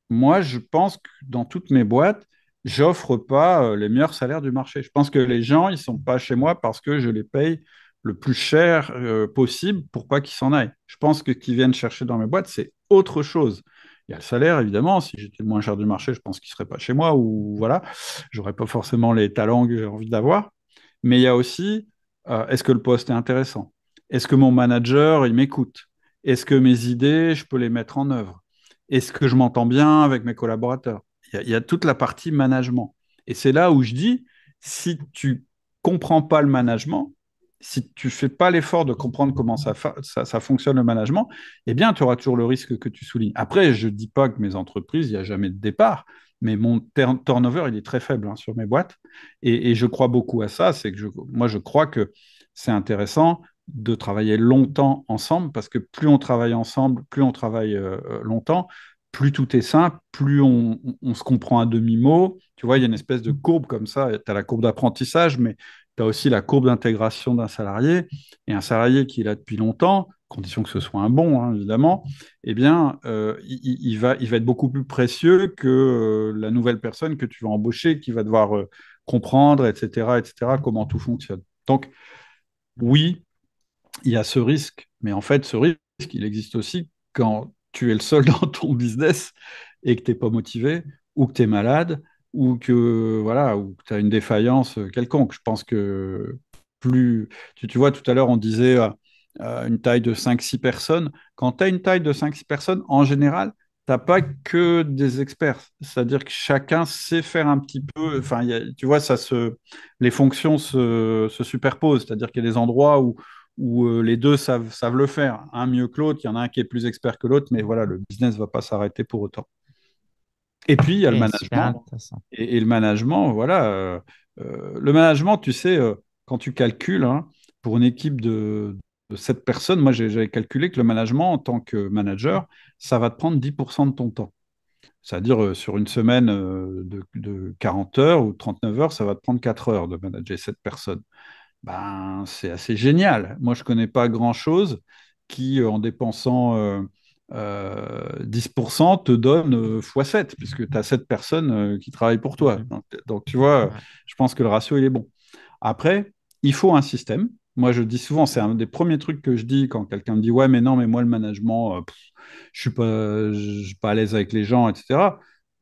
B: moi, je pense que dans toutes mes boîtes, j'offre pas euh, les meilleurs salaires du marché. Je pense que les gens, ils sont pas chez moi parce que je les paye le plus cher euh, possible pour pas qu'ils s'en aillent. Je pense que qu'ils viennent chercher dans mes boîtes, c'est autre chose. Il y a le salaire, évidemment. Si j'étais le moins cher du marché, je pense qu'il ne serait pas chez moi ou voilà. J'aurais pas forcément les talents que j'ai envie d'avoir. Mais il y a aussi, euh, est-ce que le poste est intéressant Est-ce que mon manager, il m'écoute Est-ce que mes idées, je peux les mettre en œuvre Est-ce que je m'entends bien avec mes collaborateurs il y, a, toute la partie management. Et c'est là où je dis, si tu comprends pas le management, si tu fais pas l'effort de comprendre comment ça, ça, fonctionne le management, eh bien, tu auras toujours le risque que tu soulignes. Après, je ne dis pas que mes entreprises, il n'y a jamais de départ, mais mon turnover, il est très faible hein, sur mes boîtes. Et, je crois beaucoup à ça. C'est que moi, je crois que c'est intéressant de travailler longtemps ensemble, parce que plus on travaille ensemble, plus on travaille euh, euh, longtemps, plus tout est simple, plus on, on se comprend à demi-mot. Tu vois, il y a une espèce de courbe comme ça. Tu as la courbe d'apprentissage, mais tu aussi la courbe d'intégration d'un salarié. Et un salarié qui est là depuis longtemps, condition que ce soit un bon, hein, évidemment, eh bien, euh, il, va, être beaucoup plus précieux que euh, la nouvelle personne que tu vas embaucher, qui va devoir euh, comprendre, etc., etc., comment tout fonctionne. Donc, oui, il y a ce risque, mais en fait, ce risque, il existe aussi quand tu es le seul dans ton business et que tu n'es pas motivé ou que tu es malade ou que voilà, tu as une défaillance euh, quelconque. Je pense que plus. Tu, vois, tout à l'heure, on disait euh, euh, une taille de 5-6 personnes. Quand tu as une taille de 5-6 personnes, en général, tu pas que des experts. C'est-à-dire que chacun sait faire un petit peu. Enfin, tu vois, ça se, les fonctions se, superposent. C'est-à-dire qu'il y a des endroits où, les deux savent, savent le faire. Un mieux que l'autre. Il y en a un qui est plus expert que l'autre. Mais voilà, le business ne va pas s'arrêter pour autant. Et puis, il y a le management. Et, le management, voilà. Euh, euh, le management, tu sais, euh, quand tu calcules, hein, pour une équipe de, de 7 personnes, moi, j'avais calculé que le management, en tant que manager, ça va te prendre 10% de ton temps. C'est-à-dire, sur une semaine de, 40 heures ou 39 heures, ça va te prendre 4 heures de manager 7 personnes. Ben, c'est assez génial. Moi, je ne connais pas grand-chose qui, en dépensant. 10% euh, te donne x7, euh, puisque tu as 7 personnes euh, qui travaillent pour toi. Donc, tu vois, je pense que le ratio, il est bon. Après, il faut un système. Moi, je dis souvent, c'est un des premiers trucs que je dis quand quelqu'un me dit Ouais, mais non, mais moi, le management, je suis je suis pas à l'aise avec les gens, etc.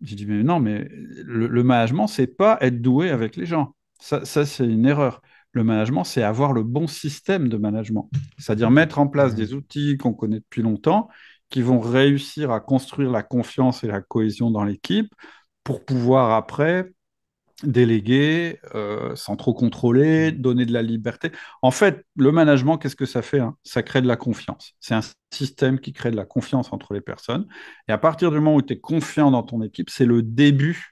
B: Je dis Mais non, mais le, le management, c'est pas être doué avec les gens. ça c'est une erreur. Le management, c'est avoir le bon système de management, c'est-à-dire mettre en place des outils qu'on connaît depuis longtemps qui vont réussir à construire la confiance et la cohésion dans l'équipe pour pouvoir après déléguer euh, sans trop contrôler, mmh. donner de la liberté. En fait, le management, qu'est-ce que ça fait hein Ça crée de la confiance. C'est un système qui crée de la confiance entre les personnes. Et à partir du moment où tu es confiant dans ton équipe, c'est le début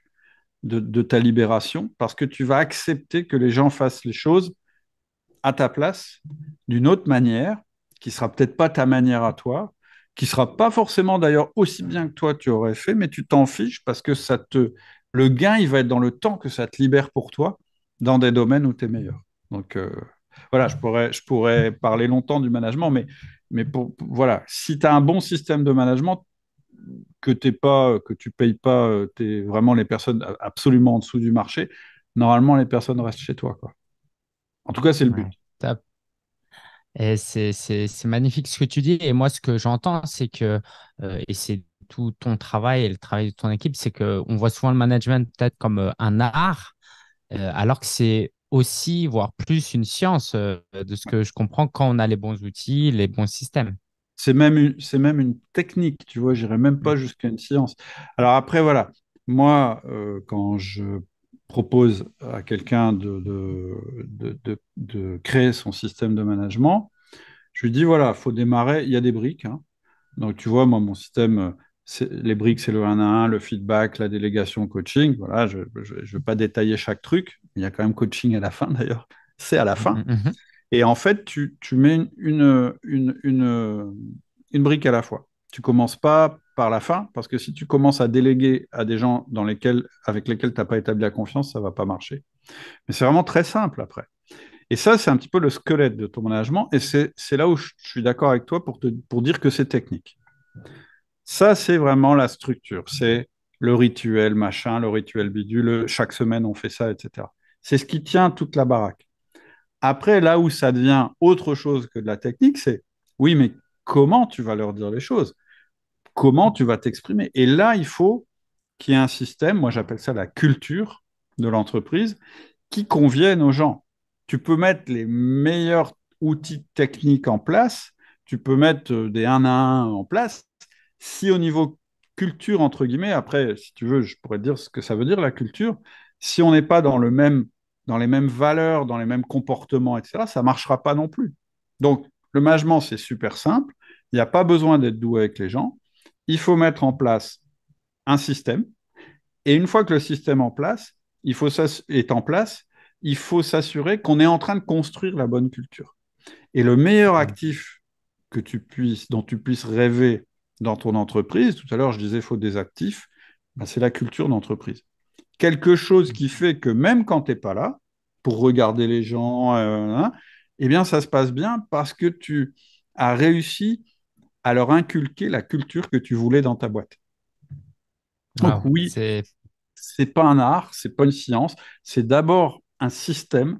B: de, de, ta libération parce que tu vas accepter que les gens fassent les choses à ta place, d'une autre manière, qui sera peut-être pas ta manière à toi, qui sera pas forcément d'ailleurs aussi bien que toi tu aurais fait, mais tu t'en fiches parce que ça te le gain, il va être dans le temps que ça te libère pour toi dans des domaines où tu es meilleur. Donc euh, voilà, je pourrais, je pourrais parler longtemps du management, mais, mais voilà, si tu as un bon système de management, que t'es pas, que tu payes pas, euh, vraiment les personnes absolument en dessous du marché. Normalement, les personnes restent chez toi, quoi.
A: En tout cas, c'est le but c'est magnifique ce que tu dis. Et moi, ce que j'entends, c'est que, euh, et c'est tout ton travail et le travail de ton équipe, c'est qu'on voit souvent le management peut-être comme euh, un art, euh, alors que c'est aussi, voire plus, une science, de ce que je comprends, quand on a les bons outils, les bons systèmes. C'est
B: même, c'est même une technique, tu vois, j'irai même pas mm. jusqu'à une science. Alors après, voilà, moi, quand je propose à quelqu'un de, de, créer son système de management, je lui dis voilà, faut démarrer, il y a des briques. Hein. Donc tu vois, moi, mon système, les briques, c'est le 1 à 1, le feedback, la délégation, coaching. Voilà, je ne vais pas détailler chaque truc. Il y a quand même coaching à la fin, d'ailleurs. C'est à la fin. Mmh, mmh, mmh. Et en fait, tu, tu mets une, une, une brique à la fois tu commences pas par la fin, parce que si tu commences à déléguer à des gens dans lesquels, avec lesquels tu n'as pas établi la confiance, ça va pas marcher. Mais c'est vraiment très simple après. Et ça, c'est un petit peu le squelette de ton management, et c'est là où je, suis d'accord avec toi pour, te, pour dire que c'est technique. Ça, c'est vraiment la structure. C'est le rituel machin, le rituel bidule, chaque semaine on fait ça, etc. C'est ce qui tient toute la baraque. Après, là où ça devient autre chose que de la technique, c'est oui, mais comment tu vas leur dire les choses comment tu vas t'exprimer. Et là, il faut qu'il y ait un système, moi j'appelle ça la culture de l'entreprise, qui convienne aux gens. Tu peux mettre les meilleurs outils techniques en place, tu peux mettre euh, des 1 à 1 en place, si au niveau culture, entre guillemets, après, si tu veux, je pourrais dire ce que ça veut dire la culture, si on n'est pas dans, le même, dans les mêmes valeurs, dans les mêmes comportements, etc., ça ne marchera pas non plus. Donc, le management, c'est super simple, il n'y a pas besoin d'être doué avec les gens, il faut mettre en place un système. Et une fois que le système en place, il faut est en place, il faut s'assurer qu'on est en train de construire la bonne culture. Et le meilleur mmh. actif que tu puisses, dont tu puisses rêver dans ton entreprise, tout à l'heure je disais faut des actifs, ben, c'est la culture d'entreprise. Quelque chose qui fait que même quand tu n'es pas là, pour regarder les gens, euh, hein, eh bien ça se passe bien parce que tu as réussi à leur inculquer la culture que tu voulais dans ta boîte.
A: Donc oui, c'est
B: n'est pas un art, c'est pas une science, c'est d'abord un système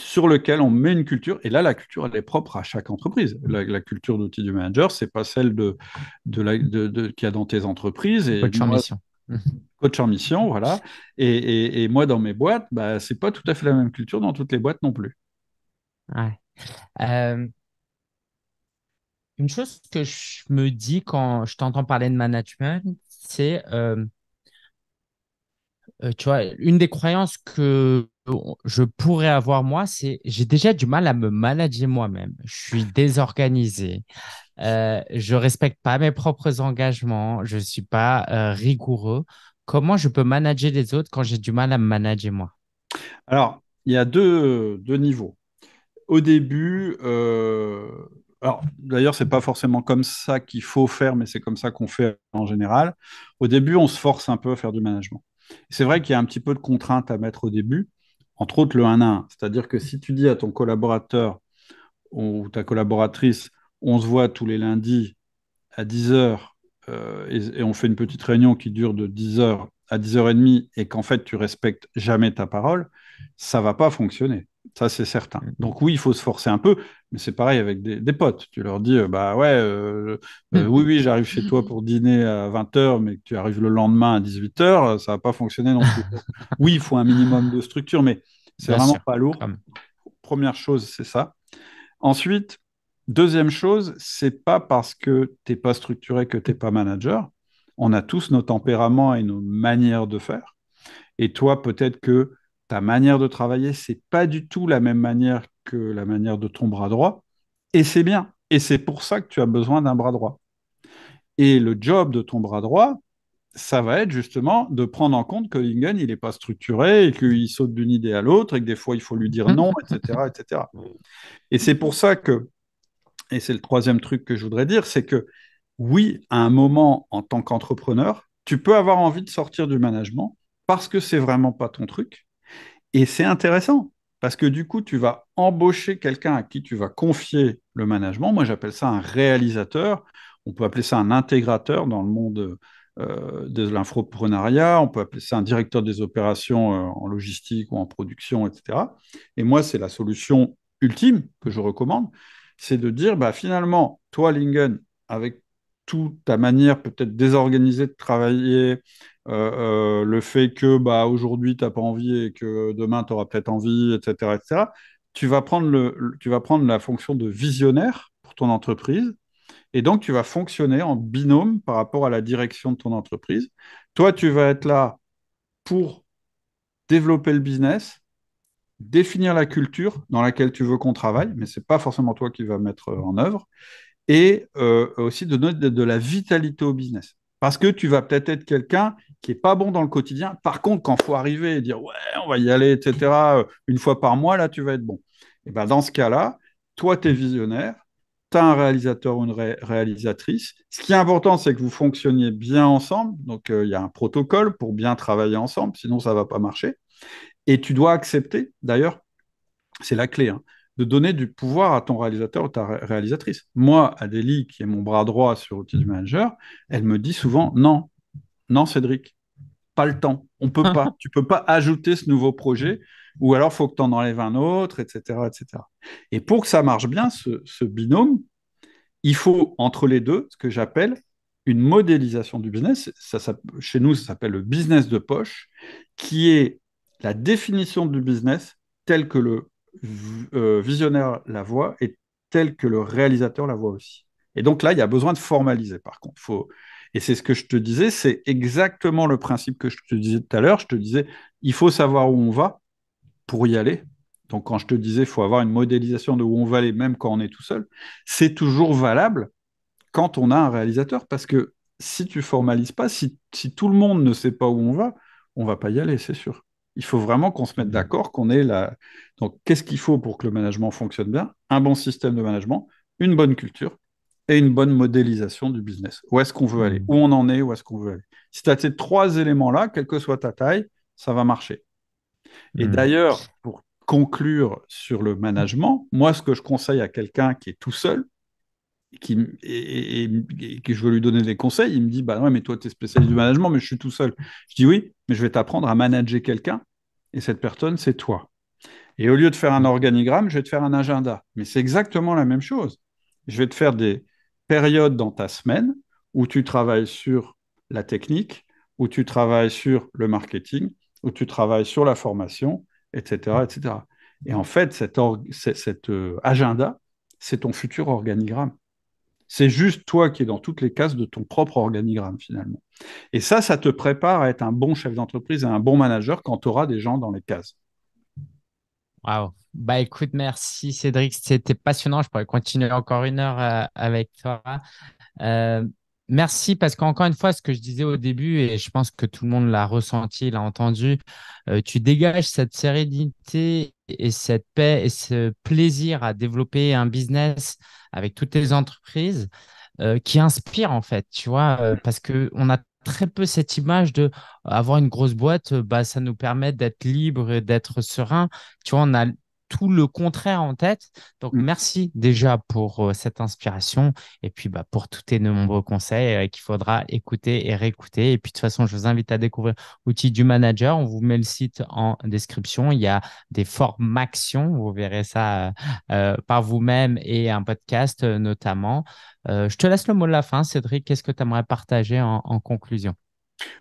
B: sur lequel on met une culture. Et là, la culture, elle est propre à chaque entreprise. La, culture d'outils du manager, c'est pas celle de, de, la, qu'il y a dans tes entreprises. Et coach en mission. Coach en mission, voilà. Et, moi, dans mes boîtes, ce bah, c'est pas tout à fait la même culture dans toutes les boîtes non
A: plus. Ouais. Euh, une chose que je me dis quand je t'entends parler de management, c'est, euh, euh, tu vois, une des croyances que euh, je pourrais avoir moi, c'est j'ai déjà du mal à me manager moi-même. Je suis désorganisé. Euh, je respecte pas mes propres engagements. Je suis pas rigoureux. Comment je peux manager les autres quand j'ai du mal à me manager moi
B: Alors, il y a deux, deux niveaux. Au début, alors d'ailleurs, c'est pas forcément comme ça qu'il faut faire, mais c'est comme ça qu'on fait en général. Au début, on se force un peu à faire du management. C'est vrai qu'il y a un petit peu de contraintes à mettre au début, entre autres le 1 1. C'est-à-dire que si tu dis à ton collaborateur ou ta collaboratrice, on se voit tous les lundis à 10h euh, et, on fait une petite réunion qui dure de 10h à 10h30 et qu'en fait tu respectes jamais ta parole, ça va pas fonctionner. Ça, c'est certain. Mm. Donc oui, il faut se forcer un peu, mais c'est pareil avec des, potes. Tu leur dis, euh, bah ouais, euh, euh, mm. oui, oui, j'arrive chez toi pour dîner à 20h, mais que tu arrives le lendemain à 18h, ça va pas fonctionner non plus. oui, il faut un minimum de structure, mais c'est vraiment pas lourd. Première chose, c'est ça. Ensuite, deuxième chose, c'est pas parce que t'es pas structuré que t'es pas manager. On a tous nos tempéraments et nos manières de faire. Et toi, peut-être que ta manière de travailler, c'est pas du tout la même manière que la manière de ton bras droit, et c'est bien. Et c'est pour ça que tu as besoin d'un bras droit. Et le job de ton bras droit, ça va être justement de prendre en compte que Lingen, il n'est pas structuré et qu'il saute d'une idée à l'autre et que des fois, il faut lui dire mmh. non, etc. etc. Et c'est pour ça que, et c'est le troisième truc que je voudrais dire, c'est que oui, à un moment, en tant qu'entrepreneur, tu peux avoir envie de sortir du management parce que c'est vraiment pas ton truc. Et c'est intéressant parce que du coup, tu vas embaucher quelqu'un à qui tu vas confier le management. Moi, j'appelle ça un réalisateur. On peut appeler ça un intégrateur dans le monde euh, de l'infoprenariat. On peut appeler ça un directeur des opérations euh, en logistique ou en production, etc. Et moi, c'est la solution ultime que je recommande, c'est de dire, bah, finalement, toi, Lingen, avec ta manière peut-être désorganisée de travailler, euh, euh, le fait que bah, aujourd'hui tu n'as pas envie et que demain tu auras peut-être envie, etc., etc., tu vas, prendre le, tu vas prendre la fonction de visionnaire pour ton entreprise. Et donc, tu vas fonctionner en binôme par rapport à la direction de ton entreprise. Toi, tu vas être là pour développer le business, définir la culture dans laquelle tu veux qu'on travaille, mais ce n'est pas forcément toi qui vas mettre euh, en œuvre et euh, aussi de donner de, la vitalité au business. Parce que tu vas peut-être être, quelqu'un qui n'est pas bon dans le quotidien. Par contre, quand il faut arriver et dire ouais, on va y aller, etc., euh, une fois par mois, là, tu vas être bon. Et eh ben, dans ce cas-là, toi, tu es visionnaire, tu as un réalisateur ou une réalisatrice. Ce qui est important, c'est que vous fonctionniez bien ensemble. Donc, euh, il y a un protocole pour bien travailler ensemble, sinon ça ne va pas marcher. Et tu dois accepter, d'ailleurs, c'est la clé, hein de donner du pouvoir à ton réalisateur ou ta réalisatrice. Moi, Adélie, qui est mon bras droit sur Outils du mmh. Manager, elle me dit souvent non, non, Cédric, pas le temps, on peut pas, tu peux pas ajouter ce nouveau projet, ou alors faut que tu en enlèves un autre, etc., etc. Et pour que ça marche bien, ce, binôme, il faut entre les deux ce que j'appelle une modélisation du business. Ça, chez nous, ça s'appelle le business de poche, qui est la définition du business tel que le euh, visionnaire la voit et tel que le réalisateur la voit aussi. Et donc là, il y a besoin de formaliser, par contre. Faut... Et c'est ce que je te disais, c'est exactement le principe que je te disais tout à l'heure. Je te disais, il faut savoir où on va pour y aller. Donc quand je te disais, il faut avoir une modélisation de où on va aller, même quand on est tout seul, c'est toujours valable quand on a un réalisateur. Parce que si tu formalises pas, si, si tout le monde ne sait pas où on va, on va pas y aller, c'est sûr il faut vraiment qu'on se mette d'accord, qu'on ait la. Donc, qu'est-ce qu'il faut pour que le management fonctionne bien Un bon système de management, une bonne culture et une bonne modélisation du business. Où est-ce qu'on veut aller mmh. Où on en est Où est-ce qu'on veut aller Si tu as ces trois éléments-là, quelle que soit ta taille, ça va marcher. Et mmh. d'ailleurs, pour conclure sur le management, moi, ce que je conseille à quelqu'un qui est tout seul, et, que je veux lui donner des conseils, il me dit Bah ouais, mais toi, tu es spécialiste du management, mais je suis tout seul. Je dis Oui, mais je vais t'apprendre à manager quelqu'un et cette personne, c'est toi. Et au lieu de faire un organigramme, je vais te faire un agenda. Mais c'est exactement la même chose. Je vais te faire des périodes dans ta semaine où tu travailles sur la technique, où tu travailles sur le marketing, où tu travailles sur la formation, etc. etc. Et en fait, cet, cet euh, agenda, c'est ton futur organigramme. C'est juste toi qui es dans toutes les cases de ton propre organigramme finalement. Et ça, ça te prépare à être un bon chef d'entreprise et un bon manager quand tu auras des gens dans les cases.
A: Waouh. Bah écoute, merci Cédric, c'était passionnant. Je pourrais continuer encore une heure euh, avec toi. Euh, merci parce qu'encore une fois, ce que je disais au début, et je pense que tout le monde l'a ressenti, l'a entendu, euh, tu dégages cette sérénité et cette paix et ce plaisir à développer un business avec toutes les entreprises euh, qui inspire en fait, tu vois, euh, parce que on a très peu cette image de avoir une grosse boîte, euh, bah, ça nous permet d'être libre d'être serein. Tu vois, on a tout le contraire en tête. Donc, mm. merci déjà pour euh, cette inspiration et puis bah, pour tous tes nombreux conseils euh, qu'il faudra écouter et réécouter. Et puis, de toute façon, je vous invite à découvrir Outils du Manager. On vous met le site en description. Il y a des formations. Vous verrez ça euh, par vous-même et un podcast notamment. je te laisse le mot de la fin, Cédric. Qu'est-ce que tu aimerais partager en conclusion?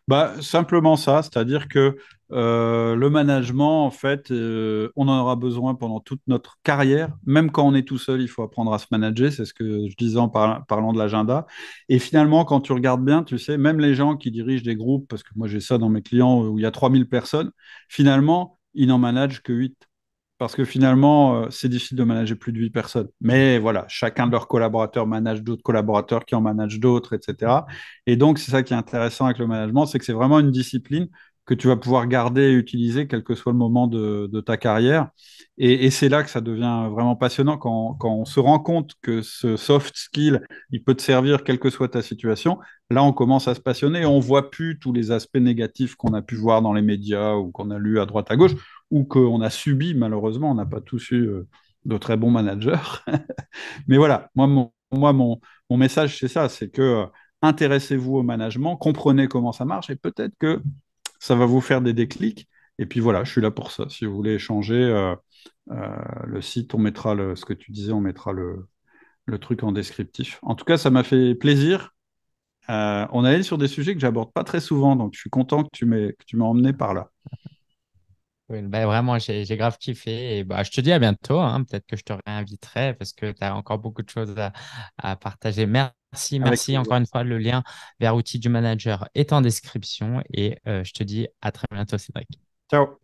B: bah, Simplement ça, c'est-à-dire que euh, le management, en fait, euh, on en aura besoin pendant toute notre carrière. Même quand on est tout seul, il faut apprendre à se manager. C'est ce que je disais en parlant de l'agenda. Et finalement, quand tu regardes bien, tu sais, même les gens qui dirigent des groupes, parce que moi j'ai ça dans mes clients euh, où il y a 3000 personnes, finalement, ils n'en managent que 8 parce que finalement, euh, c'est difficile de manager plus de 8 personnes. Mais voilà, chacun de leurs collaborateurs manage d'autres collaborateurs qui en managent d'autres, etc. Et donc, c'est ça qui est intéressant avec le management, c'est que c'est vraiment une discipline que tu vas pouvoir garder et utiliser quel que soit le moment de, ta carrière. Et, c'est là que ça devient vraiment passionnant quand, quand, on se rend compte que ce soft skill, il peut te servir quelle que soit ta situation. Là, on commence à se passionner on voit plus tous les aspects négatifs qu'on a pu voir dans les médias ou qu'on a lu à droite à gauche ou qu'on a subi malheureusement. On n'a pas tous eu euh, de très bons managers. Mais voilà, moi, mon, moi, mon, mon message, c'est ça, c'est que euh, intéressez-vous au management, comprenez comment ça marche et peut-être que ça va vous faire des déclics. Et puis voilà, je suis là pour ça. Si vous voulez échanger, euh, euh, le site, on mettra ce que tu disais, on mettra le, truc en descriptif. En tout cas, ça m'a fait plaisir. Euh, on allait sur des sujets que j'aborde pas très souvent, donc je suis content que tu m'aies emmené par là.
A: Ben vraiment, j'ai grave kiffé. Et bah, je te dis à bientôt. Hein. Peut-être que je te réinviterai parce que tu as encore beaucoup de choses à, à partager. Merci Merci, merci encore une fois. Le lien vers outils du manager est en description et euh, je te dis à très bientôt, Cédric.
B: Ciao.